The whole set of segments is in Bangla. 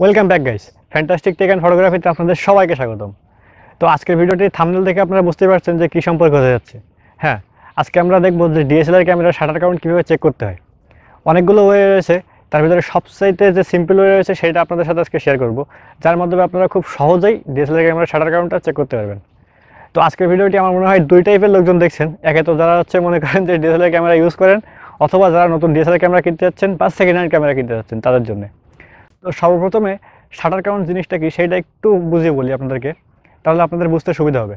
welcome back guys fantastic tech and ফটোগ্রাফিতে আপনাদের সবাইকে স্বাগতম তো আজকের ভিডিওটি থামনেল দেখে আপনারা বুঝতে পারছেন যে কী সম্পর্ক হতে যাচ্ছে হ্যাঁ আজকে আমরা দেখবো যে ডিএসএলআর ক্যামেরা শাটার কাউন্ট কীভাবে চেক করতে হয় অনেকগুলো ওয়ে রয়েছে তার ভিতরে সবচাইতে যে সিম্পল ওয়ে রয়েছে সেটা আপনাদের সাথে আজকে শেয়ার করব যার মাধ্যমে আপনারা খুব সহজেই ডিএসএলআর ক্যামেরা শাটার কাউন্টটা চেক করতে পারবেন তো আজকের ভিডিওটি আমার মনে হয় দুই টাইপের লোকজন দেখছেন একে তো যারা হচ্ছে মনে করেন যে ডিএসএলআর ক্যামেরা ইউজ করেন অথবা যারা নতুন ডিএসএলআর ক্যামেরা কিনতে যাচ্ছেন বা সেকেন্ড হ্যান্ড ক্যামেরা কিনতে যাচ্ছেন তাদের জন্য তো সর্বপ্রথমে শাটার কাউন্ট জিনিসটা কি সেটা একটু বুঝিয়ে বলি আপনাদেরকে তাহলে আপনাদের বুঝতে সুবিধা হবে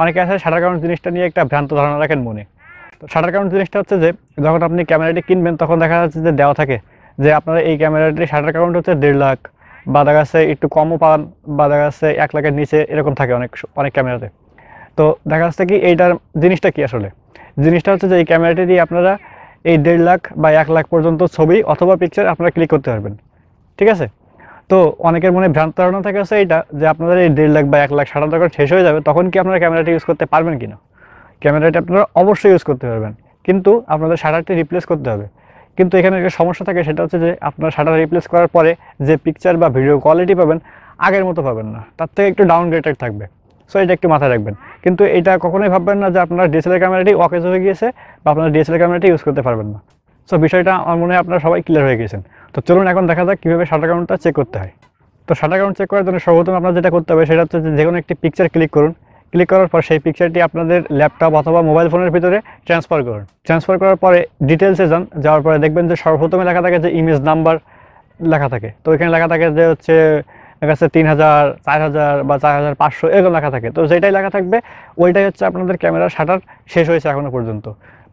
অনেকে আছে শাটার কাউন্ট জিনিসটা নিয়ে একটা ভ্রান্ত ধারণা রাখেন মনে তো শাটার কাউন্ট জিনিসটা হচ্ছে যে যখন আপনি ক্যামেরাটি কিনবেন তখন দেখা যাচ্ছে যে দেওয়া থাকে যে আপনার এই ক্যামেরাটির শাটার কাউন্ট হচ্ছে দেড় লাখ বা দেখা যাচ্ছে একটু কমও পান বা দেখা যাচ্ছে এক লাখের নিচে এরকম থাকে অনেক অনেক ক্যামেরাতে তো দেখা যাচ্ছে কি এইটার জিনিসটা কি আসলে জিনিসটা হচ্ছে যে এই ক্যামেরাটি দিয়ে আপনারা এই দেড় লাখ বা এক লাখ পর্যন্ত ছবি অথবা পিকচার আপনারা ক্লিক করতে পারবেন ঠিক আছে তো অনেকের মনে ভ্রান্ত ধারণা থাকে আছে এইটা যে আপনাদের এই দেড় লাখ বা এক লাখ ষাট হাজার শেষ হয়ে যাবে তখন কি আপনারা ক্যামেরাটি ইউজ করতে পারবেন কিনা ক্যামেরাটি আপনারা অবশ্যই ইউজ করতে পারবেন কিন্তু আপনাদের শাটারটি রিপ্লেস করতে হবে কিন্তু এখানে একটা সমস্যা থাকে সেটা হচ্ছে যে আপনার শাটার রিপ্লেস করার পরে যে পিকচার বা ভিডিও কোয়ালিটি পাবেন আগের মতো পাবেন না তার থেকে একটু ডাউনগ্রেডেড থাকবে সো এটা একটু মাথায় রাখবেন কিন্তু এটা কখনোই ভাববেন না যে আপনার ডিএসএলআর ক্যামেরাটি অকেজ হয়ে গিয়েছে বা আপনার ডিএসএলআর ক্যামেরাটি ইউজ করতে পারবেন না সো বিষয়টা আমার মনে হয় আপনারা সবাই ক্লিয়ার হয়ে গেছেন তো চলুন এখন দেখা যাক কীভাবে শাটার অ্যাকাউন্টটা চেক করতে হয় তো শাটার অ্যাকাউন্ট চেক করার জন্য সর্বপ্রথম আপনার যেটা করতে হবে সেটা হচ্ছে যে কোনো একটি পিকচার ক্লিক করুন ক্লিক করার পর সেই পিকচারটি আপনাদের ল্যাপটপ অথবা মোবাইল ফোনের ভিতরে ট্রান্সফার করুন ট্রান্সফার করার পরে ডিটেলসে যান যাওয়ার পরে দেখবেন যে সর্বপ্রথমে লেখা থাকে যে ইমেজ নাম্বার লেখা থাকে তো এখানে লেখা থাকে যে হচ্ছে কাছে তিন হাজার চার হাজার বা চার হাজার পাঁচশো এরকম লেখা থাকে তো যেটাই লেখা থাকবে ওইটাই হচ্ছে আপনাদের ক্যামেরার শাটার শেষ হয়েছে এখনও পর্যন্ত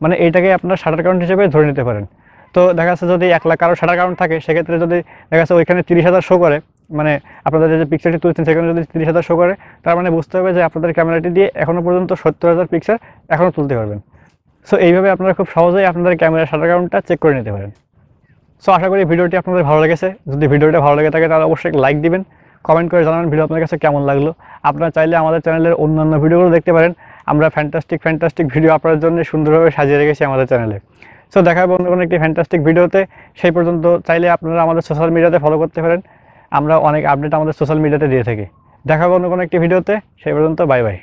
মানে এইটাকে আপনার শাটার কাউন্ট হিসেবে ধরে নিতে পারেন তো দেখা যাচ্ছে যদি এক লাখ কারো শাটার কারণ থাকে সেক্ষেত্রে যদি দেখা যাচ্ছে ওইখানে তিরিশ হাজার শো করে মানে আপনাদের যে পিকচারটি তুলছেন সেখানে যদি তিরিশ হাজার শো করে তার মানে বুঝতে হবে যে আপনাদের ক্যামেরাটি দিয়ে এখনও পর্যন্ত সত্তর হাজার পিকচার এখনও তুলতে পারবেন সো এইভাবে আপনারা খুব সহজেই আপনাদের ক্যামেরা শাটার কারণটা চেক করে নিতে পারেন সো আশা করি ভিডিওটি আপনাদের ভালো লেগেছে যদি ভিডিওটা ভালো লেগে থাকে তাহলে অবশ্যই লাইক দিবেন কমেন্ট করে জানাবেন ভিডিও আপনার কাছে কেমন লাগলো আপনারা চাইলে আমাদের চ্যানেলের অন্যান্য ভিডিওগুলো দেখতে পারেন আমরা ফ্যান্টাস্টিক ফ্যান্টাস্টিক ভিডিও আপনার জন্য সুন্দরভাবে সাজিয়ে রেখেছি আমাদের চ্যানেলে সো দেখা হবে অন্য কোনো একটি ফ্যান্টাস্টিক ভিডিওতে সেই পর্যন্ত চাইলে আপনারা আমাদের সোশ্যাল মিডিয়াতে ফলো করতে পারেন আমরা অনেক আপডেট আমাদের সোশ্যাল মিডিয়াতে দিয়ে থাকি দেখা হবে অন্য কোনো একটি ভিডিওতে সেই পর্যন্ত বাই বাই